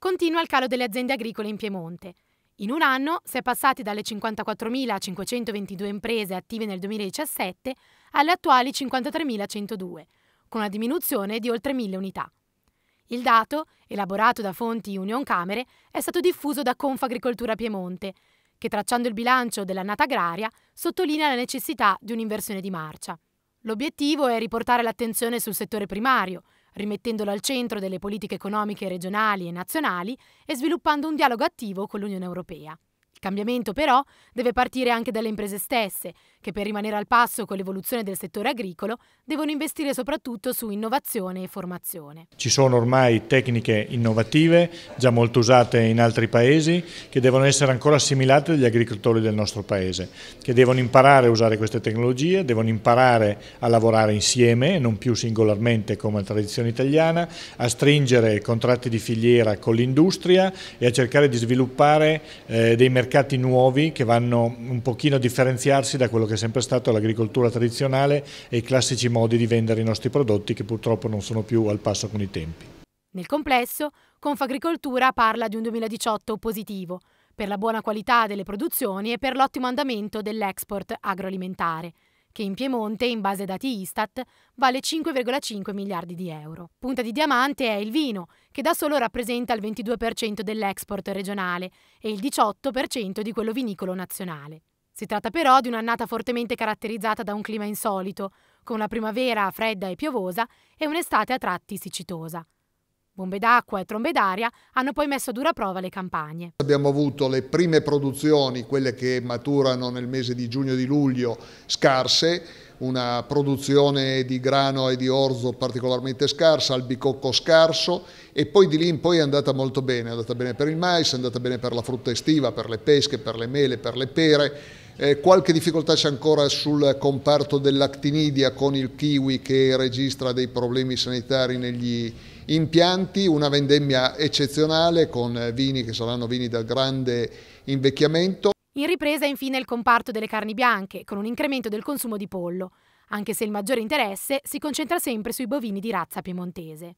continua il calo delle aziende agricole in Piemonte. In un anno si è passati dalle 54.522 imprese attive nel 2017 alle attuali 53.102, con una diminuzione di oltre 1.000 unità. Il dato, elaborato da fonti Union Camere, è stato diffuso da Confagricoltura Piemonte, che tracciando il bilancio dell'annata agraria sottolinea la necessità di un'inversione di marcia. L'obiettivo è riportare l'attenzione sul settore primario, rimettendolo al centro delle politiche economiche regionali e nazionali e sviluppando un dialogo attivo con l'Unione Europea cambiamento però deve partire anche dalle imprese stesse, che per rimanere al passo con l'evoluzione del settore agricolo devono investire soprattutto su innovazione e formazione. Ci sono ormai tecniche innovative, già molto usate in altri paesi, che devono essere ancora assimilate dagli agricoltori del nostro paese, che devono imparare a usare queste tecnologie, devono imparare a lavorare insieme, non più singolarmente come la tradizione italiana, a stringere contratti di filiera con l'industria e a cercare di sviluppare eh, dei mercati mercati nuovi che vanno un pochino a differenziarsi da quello che è sempre stato l'agricoltura tradizionale e i classici modi di vendere i nostri prodotti che purtroppo non sono più al passo con i tempi. Nel complesso, Confagricoltura parla di un 2018 positivo per la buona qualità delle produzioni e per l'ottimo andamento dell'export agroalimentare che in Piemonte, in base ai dati Istat, vale 5,5 miliardi di euro. Punta di diamante è il vino, che da solo rappresenta il 22% dell'export regionale e il 18% di quello vinicolo nazionale. Si tratta però di un'annata fortemente caratterizzata da un clima insolito, con una primavera fredda e piovosa e un'estate a tratti siccitosa. Bombe d'acqua e trombe d'aria hanno poi messo a dura prova le campagne. Abbiamo avuto le prime produzioni, quelle che maturano nel mese di giugno e di luglio, scarse, una produzione di grano e di orzo particolarmente scarsa, albicocco scarso e poi di lì in poi è andata molto bene, è andata bene per il mais, è andata bene per la frutta estiva, per le pesche, per le mele, per le pere, eh, qualche difficoltà c'è ancora sul comparto dell'actinidia con il kiwi che registra dei problemi sanitari negli impianti, una vendemmia eccezionale con eh, vini che saranno vini dal grande invecchiamento. In ripresa infine il comparto delle carni bianche, con un incremento del consumo di pollo, anche se il maggiore interesse si concentra sempre sui bovini di razza piemontese.